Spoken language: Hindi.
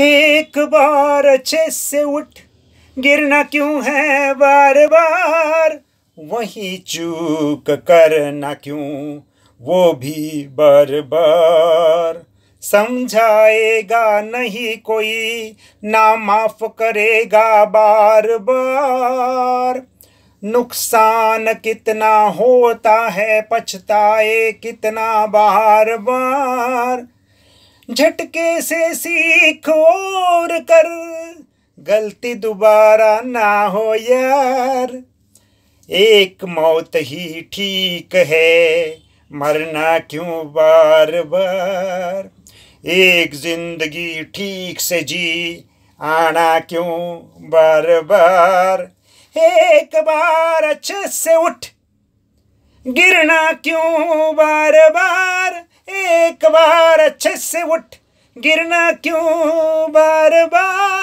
एक बार अच्छे से उठ गिरना क्यों है बार बार वही चूक करना क्यों वो भी बार बार समझाएगा नहीं कोई ना माफ करेगा बार बार नुकसान कितना होता है पछताए कितना बार बार झटके से सीख और कर गलती दोबारा ना हो यार एक मौत ही ठीक है मरना क्यों बार बार एक जिंदगी ठीक से जी आना क्यों बार बार एक बार अच्छे से उठ गिरना क्यों बार बार एक बार अच्छे से उठ गिरना क्यों बार बार